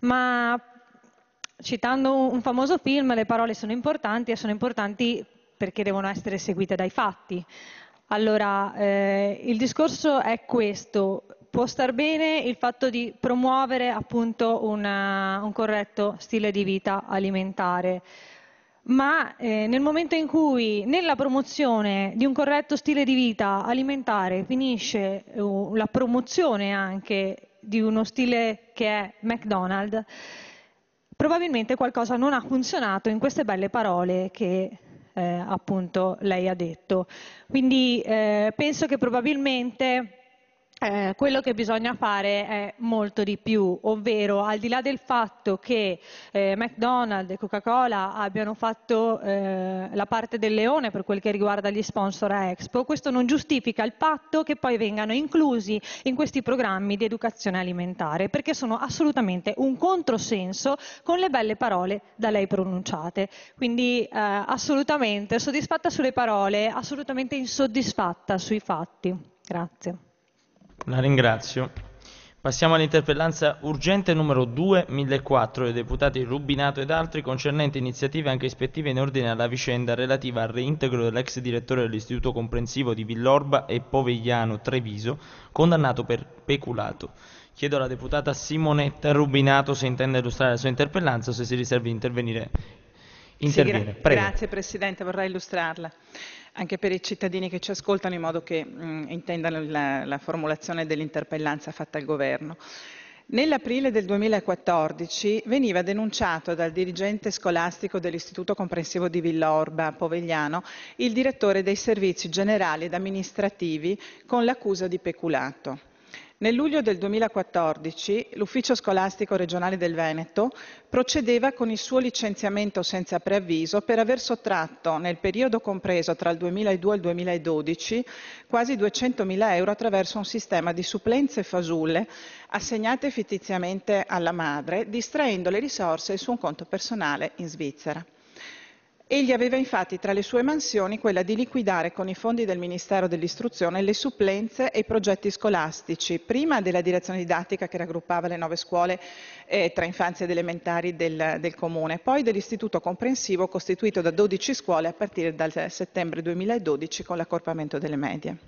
ma citando un famoso film le parole sono importanti e sono importanti perché devono essere seguite dai fatti. Allora, eh, il discorso è questo. Può star bene il fatto di promuovere appunto una, eh, un corretto stile di vita alimentare, ma eh, nel momento in cui nella promozione di un corretto stile di vita alimentare finisce eh, la promozione anche di uno stile che è McDonald's, probabilmente qualcosa non ha funzionato in queste belle parole che eh, appunto lei ha detto. Quindi eh, penso che probabilmente eh, quello che bisogna fare è molto di più, ovvero al di là del fatto che eh, McDonald's e Coca-Cola abbiano fatto eh, la parte del leone per quel che riguarda gli sponsor a Expo, questo non giustifica il patto che poi vengano inclusi in questi programmi di educazione alimentare, perché sono assolutamente un controsenso con le belle parole da lei pronunciate. Quindi eh, assolutamente soddisfatta sulle parole, assolutamente insoddisfatta sui fatti. Grazie. La ringrazio. Passiamo all'interpellanza urgente numero 2004 dei deputati Rubinato ed altri concernente iniziative anche ispettive in ordine alla vicenda relativa al reintegro dell'ex direttore dell'Istituto Comprensivo di Villorba e Povegliano Treviso, condannato per peculato. Chiedo alla deputata Simonetta Rubinato se intende illustrare la sua interpellanza o se si riserva di intervenire Interviene, sì, gra grazie Presidente, vorrei illustrarla anche per i cittadini che ci ascoltano in modo che mh, intendano la, la formulazione dell'interpellanza fatta al Governo. Nell'aprile del 2014 veniva denunciato dal dirigente scolastico dell'Istituto Comprensivo di Villorba, Povegliano, il direttore dei servizi generali ed amministrativi con l'accusa di peculato. Nel luglio del 2014 l'Ufficio scolastico regionale del Veneto procedeva con il suo licenziamento senza preavviso per aver sottratto, nel periodo compreso tra il 2002 e il 2012, quasi 200.000 euro attraverso un sistema di supplenze fasulle assegnate fittiziamente alla madre, distraendo le risorse su un conto personale in Svizzera. Egli aveva infatti tra le sue mansioni quella di liquidare con i fondi del Ministero dell'Istruzione le supplenze e i progetti scolastici, prima della direzione didattica che raggruppava le nove scuole eh, tra infanzia ed elementari del, del comune, poi dell'istituto comprensivo costituito da 12 scuole a partire dal eh, settembre 2012 con l'accorpamento delle medie.